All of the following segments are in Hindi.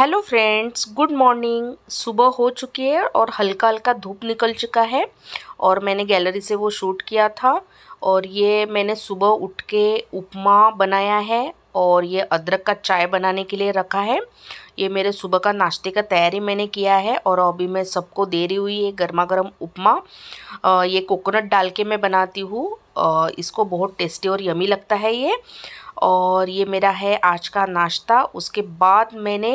हेलो फ्रेंड्स गुड मॉर्निंग सुबह हो चुकी है और हल्का हल्का धूप निकल चुका है और मैंने गैलरी से वो शूट किया था और ये मैंने सुबह उठ के उपमा बनाया है और ये अदरक का चाय बनाने के लिए रखा है ये मेरे सुबह का नाश्ते का तैयारी मैंने किया है और अभी मैं सबको दे रही हुई है गर्मा गर्म उपमा ये कोकोनट डाल के मैं बनाती हूँ इसको बहुत टेस्टी और यमी लगता है ये और ये मेरा है आज का नाश्ता उसके बाद मैंने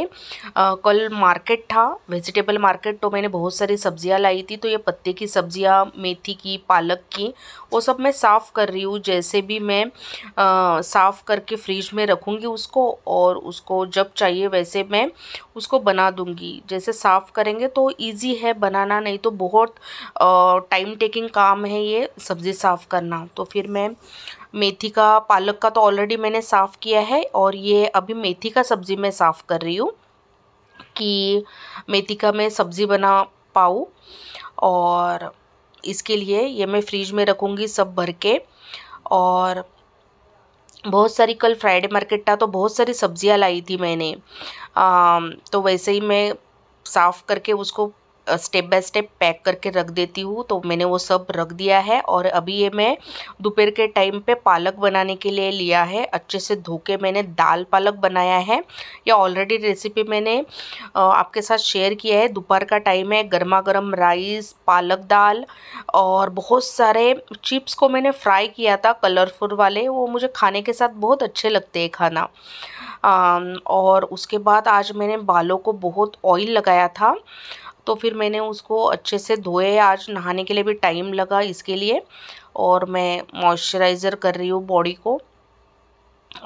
आ, कल मार्केट था वेजिटेबल मार्केट तो मैंने बहुत सारी सब्जियां लाई थी तो ये पत्ते की सब्जियां मेथी की पालक की वो सब मैं साफ़ कर रही हूँ जैसे भी मैं साफ़ करके फ्रिज में रखूँगी उसको और उसको जब चाहिए वैसे मैं मैं उसको बना दूंगी जैसे साफ़ करेंगे तो ईजी है बनाना नहीं तो बहुत टाइम टेकिंग काम है ये सब्ज़ी साफ़ करना तो फिर मैं मेथी का पालक का तो ऑलरेडी मैंने साफ़ किया है और ये अभी मेथी का सब्ज़ी मैं साफ़ कर रही हूँ कि मेथी का मैं सब्ज़ी बना पाऊँ और इसके लिए ये मैं फ्रिज में रखूँगी सब भर के और बहुत सारी कल फ्राइडे मार्केट था तो बहुत सारी सब्जियां लाई थी मैंने आ, तो वैसे ही मैं साफ़ करके उसको स्टेप बाय स्टेप पैक करके रख देती हूँ तो मैंने वो सब रख दिया है और अभी ये मैं दोपहर के टाइम पे पालक बनाने के लिए लिया है अच्छे से धो के मैंने दाल पालक बनाया है या ऑलरेडी रेसिपी मैंने आपके साथ शेयर किया है दोपहर का टाइम है गर्मा गर्म राइस पालक दाल और बहुत सारे चिप्स को मैंने फ्राई किया था कलरफुल वाले वो मुझे खाने के साथ बहुत अच्छे लगते हैं खाना और उसके बाद आज मैंने बालों को बहुत ऑयल लगाया था तो फिर मैंने उसको अच्छे से धोए आज नहाने के लिए भी टाइम लगा इसके लिए और मैं मॉइस्चराइज़र कर रही हूँ बॉडी को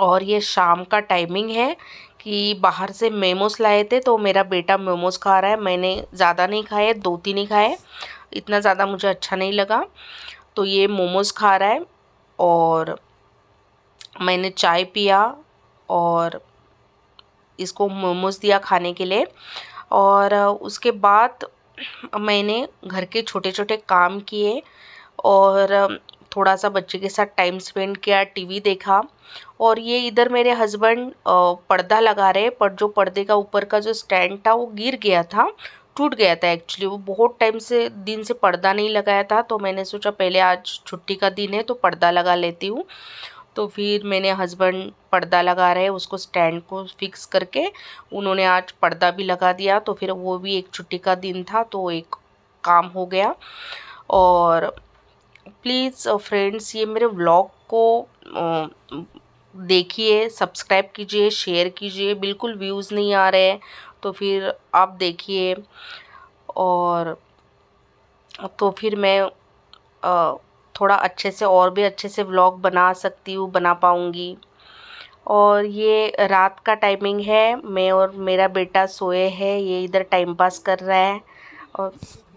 और ये शाम का टाइमिंग है कि बाहर से मेमोस लाए थे तो मेरा बेटा मेमोस खा रहा है मैंने ज़्यादा नहीं खाए दो तीन ही खाए इतना ज़्यादा मुझे अच्छा नहीं लगा तो ये मोमोज़ खा रहा है और मैंने चाय पिया और इसको मोमोज़ दिया खाने के लिए और उसके बाद मैंने घर के छोटे छोटे काम किए और थोड़ा सा बच्चे के साथ टाइम स्पेंड किया टीवी देखा और ये इधर मेरे हस्बैंड पर्दा लगा रहे पर जो पर्दे का ऊपर का जो स्टैंड था वो गिर गया था टूट गया था एक्चुअली वो बहुत टाइम से दिन से पर्दा नहीं लगाया था तो मैंने सोचा पहले आज छुट्टी का दिन है तो पर्दा लगा लेती हूँ तो फिर मैंने हस्बैंड पर्दा लगा रहे उसको स्टैंड को फिक्स करके उन्होंने आज पर्दा भी लगा दिया तो फिर वो भी एक छुट्टी का दिन था तो एक काम हो गया और प्लीज़ फ्रेंड्स uh, ये मेरे व्लॉग को uh, देखिए सब्सक्राइब कीजिए शेयर कीजिए बिल्कुल व्यूज़ नहीं आ रहे तो फिर आप देखिए और तो फिर मैं आ, uh, थोड़ा अच्छे से और भी अच्छे से व्लॉग बना सकती हूँ बना पाऊँगी और ये रात का टाइमिंग है मैं और मेरा बेटा सोए है ये इधर टाइम पास कर रहा है और